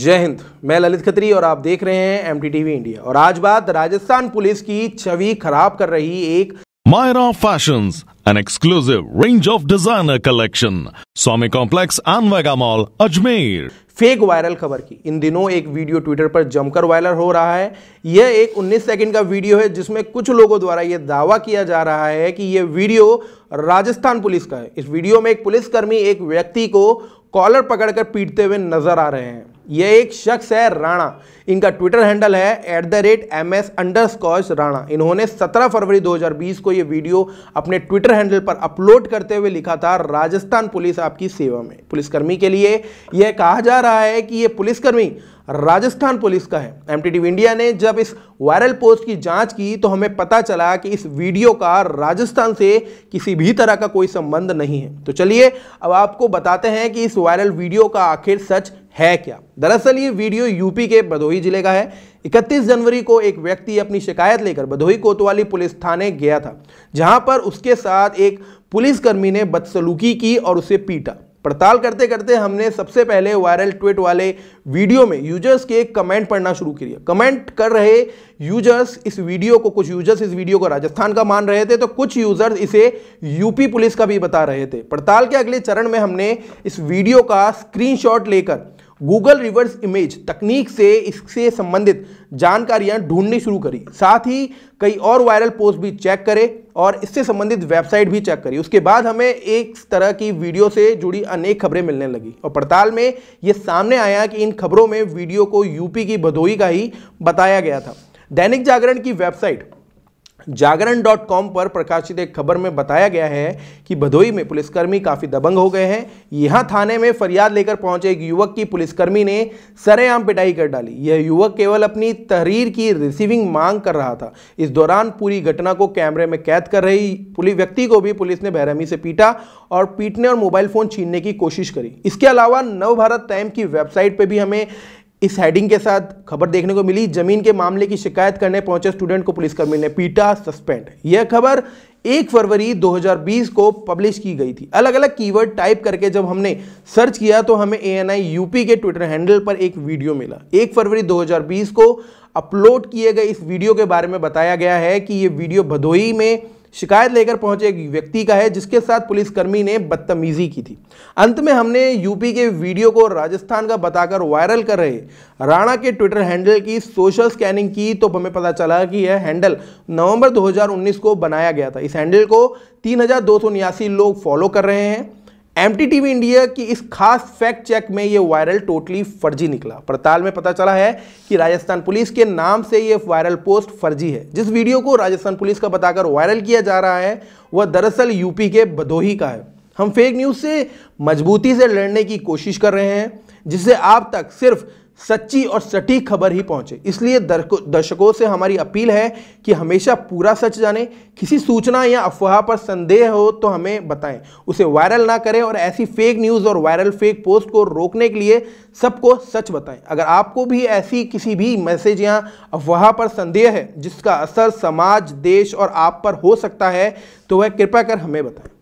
जय हिंद मैं ललित खत्री और आप देख रहे हैं एम टी टीवी इंडिया और आज बात राजस्थान पुलिस की छवि खराब कर रही एक Myra fashion an exclusive range of designer collection Swami complex mall Ajmer fake viral खबर की इन दिनों एक वीडियो ट्विटर पर जमकर वायरल हो रहा है यह एक 19 सेकंड का वीडियो है जिसमें कुछ लोगों द्वारा यह दावा किया जा रहा है कि यह वीडियो राजस्थान पुलिस का है इस वीडियो में एक पुलिसकर्मी एक व्यक्ति को कॉलर पकड़कर पीटते हुए नजर आ रहे हैं यह एक शख्स है राणा इनका ट्विटर हैंडल है at the rate M S underscore Rana इन्होंने 17 फरवरी 2020 को यह वीडियो अपने ट्विटर हैंडल पर अपलोड करते हुए लिखा था राजस्थान पुलिस आपकी सेवा में पुलिसकर्मी के लिए यह कहा जा रहा है कि यह पुलिसकर्मी राजस्थान पुलिस का है एम इंडिया ने जब इस वायरल पोस्ट की जांच की तो हमें पता चला कि इस वीडियो का राजस्थान से किसी भी तरह का कोई संबंध नहीं है तो चलिए अब आपको बताते हैं कि इस वायरल वीडियो का आखिर सच है क्या दरअसल ये वीडियो यूपी के भदोही जिले का है 31 जनवरी को एक व्यक्ति अपनी शिकायत लेकर भदोही कोतवाली पुलिस थाने गया था जहां पर उसके साथ एक पुलिसकर्मी ने बदसलूकी की और उसे पीटा पड़ताल करते करते हमने सबसे पहले वायरल ट्वीट वाले वीडियो में यूजर्स के कमेंट पढ़ना शुरू किया कमेंट कर रहे यूजर्स इस वीडियो को कुछ यूजर्स इस वीडियो को राजस्थान का मान रहे थे तो कुछ यूजर्स इसे यूपी पुलिस का भी बता रहे थे पड़ताल के अगले चरण में हमने इस वीडियो का स्क्रीनशॉट लेकर गूगल रिवर्स इमेज तकनीक से इससे संबंधित जानकारियां ढूंढनी शुरू करी साथ ही कई और वायरल पोस्ट भी चेक करें और इससे संबंधित वेबसाइट भी चेक करी उसके बाद हमें एक तरह की वीडियो से जुड़ी अनेक खबरें मिलने लगी और पड़ताल में ये सामने आया कि इन खबरों में वीडियो को यूपी की भदोही का ही बताया गया था दैनिक जागरण की वेबसाइट जागरण डॉट कॉम पर प्रकाशित एक खबर में बताया गया है कि भदोई में पुलिसकर्मी काफ़ी दबंग हो गए हैं यहाँ थाने में फरियाद लेकर पहुंचे एक युवक की पुलिसकर्मी ने सरेआम पिटाई कर डाली यह युवक केवल अपनी तहरीर की रिसीविंग मांग कर रहा था इस दौरान पूरी घटना को कैमरे में कैद कर रही पुलिस व्यक्ति को भी पुलिस ने बहरहमी से पीटा और पीटने और मोबाइल फ़ोन छीनने की कोशिश करी इसके अलावा नव भारत टाइम की वेबसाइट पर भी हमें इस हेडिंग के साथ खबर देखने को मिली जमीन के मामले की शिकायत करने पहुंचे स्टूडेंट को पुलिसकर्मी ने पीटा सस्पेंड यह खबर एक फरवरी 2020 को पब्लिश की गई थी अलग अलग कीवर्ड टाइप करके जब हमने सर्च किया तो हमें ए एन यूपी के ट्विटर हैंडल पर एक वीडियो मिला एक फरवरी 2020 को अपलोड किए गए इस वीडियो के बारे में बताया गया है कि ये वीडियो भदोही में शिकायत लेकर पहुंचे एक व्यक्ति का है जिसके साथ पुलिसकर्मी ने बदतमीजी की थी अंत में हमने यूपी के वीडियो को राजस्थान का बताकर वायरल कर रहे राणा के ट्विटर हैंडल की सोशल स्कैनिंग की तो हमें पता चला कि यह हैंडल नवंबर 2019 को बनाया गया था इस हैंडल को तीन लोग फॉलो कर रहे हैं एम इंडिया की इस खास फैक्ट चेक में ये वायरल टोटली फर्जी निकला पड़ताल में पता चला है कि राजस्थान पुलिस के नाम से ये वायरल पोस्ट फर्जी है जिस वीडियो को राजस्थान पुलिस का बताकर वायरल किया जा रहा है वह दरअसल यूपी के भदोही का है हम फेक न्यूज़ से मजबूती से लड़ने की कोशिश कर रहे हैं जिससे आप तक सिर्फ सच्ची और सटीक खबर ही पहुंचे इसलिए दर्शकों से हमारी अपील है कि हमेशा पूरा सच जानें किसी सूचना या अफवाह पर संदेह हो तो हमें बताएं उसे वायरल ना करें और ऐसी फेक न्यूज़ और वायरल फेक पोस्ट को रोकने के लिए सबको सच बताएं अगर आपको भी ऐसी किसी भी मैसेज या अफवाह पर संदेह है जिसका असर समाज देश और आप पर हो सकता है तो वह कृपया कर हमें बताएं